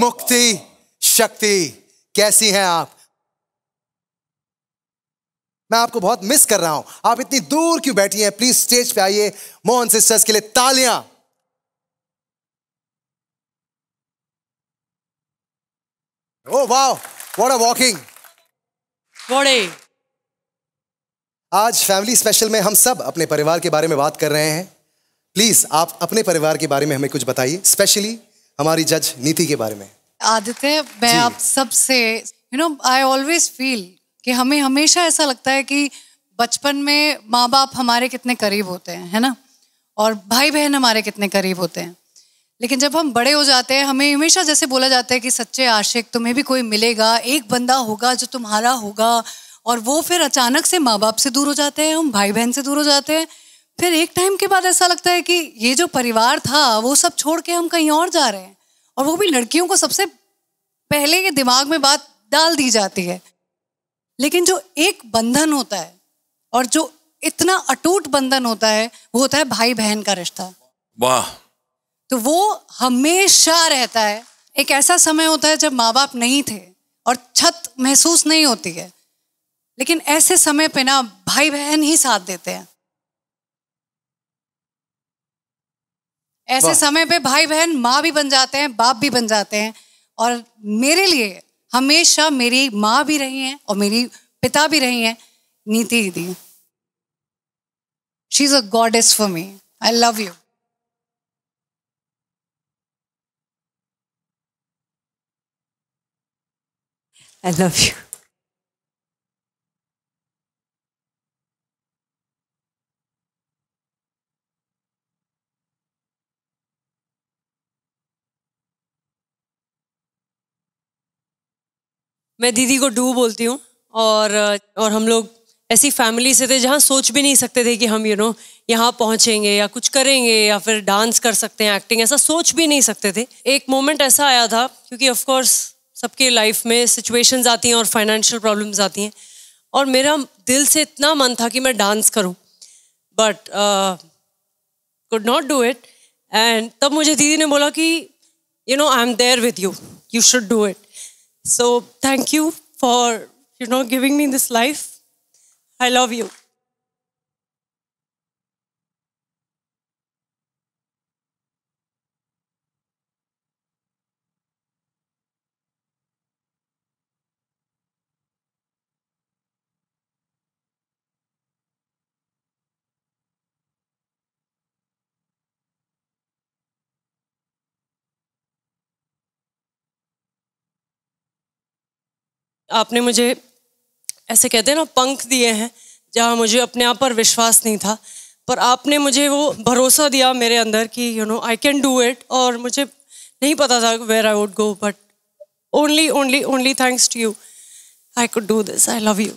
मुक्ति शक्ति कैसी हैं आप मैं आपको बहुत मिस कर रहा हूं आप इतनी दूर क्यों बैठी हैं प्लीज स्टेज पे आइए मोहन सिस्टर्स के लिए तालियां oh wow what a walking घोड़े आज फैमिली स्पेशल में हम सब अपने परिवार के बारे में बात कर रहे हैं प्लीज आप अपने परिवार के बारे में हमें कुछ बताइए स्पेशली हमारी जज नीति के बारे में आदित्य मैं आप सबसे you know I always feel कि हमें हमेशा ऐसा लगता है कि बचपन में माँ बाप हमारे कितने करीब होते हैं है ना और भाई बहन हमारे कितने करीब होते हैं लेकिन जब हम बड़े हो जाते हैं हमें हमेशा जैसे बोला जाता है कि सच्चे आशिक तुम्हें भी कोई मिलेगा एक बंदा होगा जो तुम्हारा होगा और वो फिर अचानक से माँ बाप से दूर हो जाते हैं हम भाई बहन से दूर हो जाते हैं फिर एक टाइम के बाद ऐसा लगता है कि ये जो परिवार था वो सब छोड़ के हम कहीं और जा रहे हैं और वो भी लड़कियों को सबसे पहले के दिमाग में बात डाल दी जाती है लेकिन जो एक बंधन होता है और जो इतना अटूट बंधन होता है वो होता है भाई बहन का रिश्ता वाह तो वो हमेशा रहता है एक ऐसा समय होता है जब माँ बाप नहीं थे और छत महसूस नहीं होती है लेकिन ऐसे समय पे ना भाई बहन ही साथ देते हैं ऐसे समय पे भाई बहन माँ भी बन जाते हैं बाप भी बन जाते हैं और मेरे लिए हमेशा मेरी माँ भी रही हैं और मेरी पिता भी रही हैं नीति दीदी she is a goddess for me I love you I love you. मैं दीदी को डू बोलती हूँ और और हम लोग ऐसी फैमिली से थे जहाँ सोच भी नहीं सकते थे कि हम यू नो यहाँ पहुँचेंगे या कुछ करेंगे या फिर डांस कर सकते हैं एक्टिंग ऐसा सोच भी नहीं सकते थे एक मोमेंट ऐसा आया था क्योंकि ऑफकोर्स सबके लाइफ में सिचुएशंस आती हैं और फाइनेंशियल प्रॉब्लम्स आती हैं और मेरा दिल से इतना मन था कि मैं डांस करूँ but could not do it and तब मुझे दीदी ने बोला कि you know I am there with you you should do it So thank you for, you know, giving me this life. I love you. आपने मुझे ऐसे कहते हैं ना पंख दिए हैं जहाँ मुझे अपने आप पर विश्वास नहीं था पर आपने मुझे वो भरोसा दिया मेरे अंदर कि you know I can do it और मुझे नहीं पता था where I would go but only only only thanks to you I could do this I love you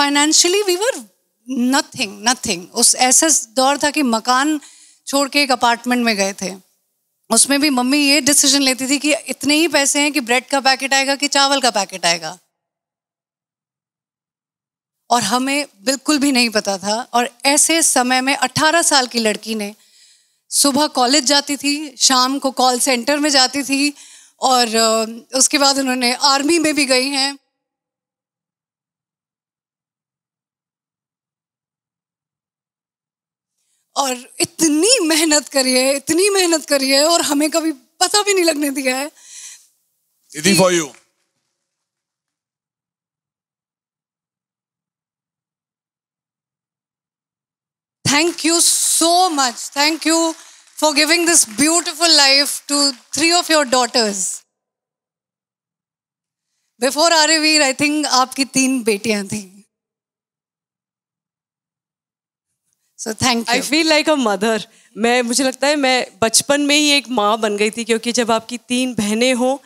financially we were nothing nothing उस ऐसा दौर था कि मकान छोड़ के एक अपार्टमेंट में गए थे उसमें भी मम्मी ये डिसीजन लेती थी कि इतने ही पैसे हैं कि ब्रेड का पैकेट आएगा कि चावल का पैकेट आएगा और हमें बिल्कुल भी नहीं पता था और ऐसे समय में 18 साल की लड़की ने सुबह कॉलेज जाती थी शाम को कॉल सेंटर में जाती थी और उसके बाद उन्होंने आर्मी में भी गई हैं और इतनी मेहनत करी है इतनी मेहनत करी है और हमें कभी पता भी नहीं लगने दिया है दीदी for you thank you so much thank you for giving this beautiful life to three of your daughters before Aryaveer I think आपकी तीन बेटियां थी so thank I feel like a mother मैं मुझे लगता है मैं बचपन में ही एक माँ बन गई थी क्योंकि जब आपकी तीन बहनें हों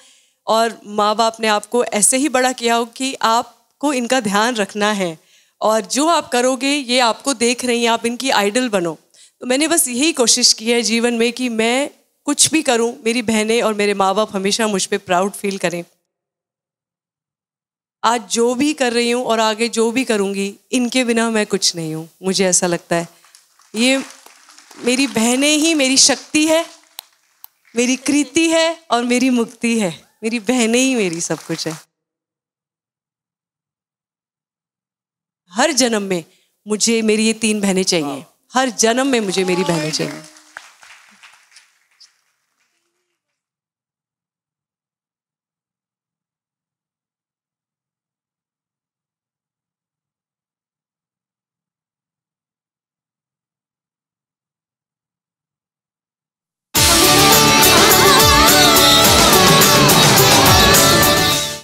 और माँ बाप ने आपको ऐसे ही बड़ा किया हो कि आपको इनका ध्यान रखना है और जो आप करोगे ये आपको देख रही हैं आप इनकी आइडल बनो तो मैंने बस यही कोशिश की है जीवन में कि मैं कुछ भी करूं मेरी बहनें और मेरे माँ बाप हमेशा मुझ पर प्राउड फील करें आज जो भी कर रही हूँ और आगे जो भी करूँगी इनके बिना मैं कुछ नहीं हूँ मुझे ऐसा लगता है ये मेरी बहनें ही मेरी शक्ति है मेरी कृति है और मेरी मुक्ति है मेरी बहनें ही मेरी सब कुछ है हर जन्म में मुझे मेरी ये तीन बहनें चाहिए हर जन्म में मुझे मेरी बहनें चाहिए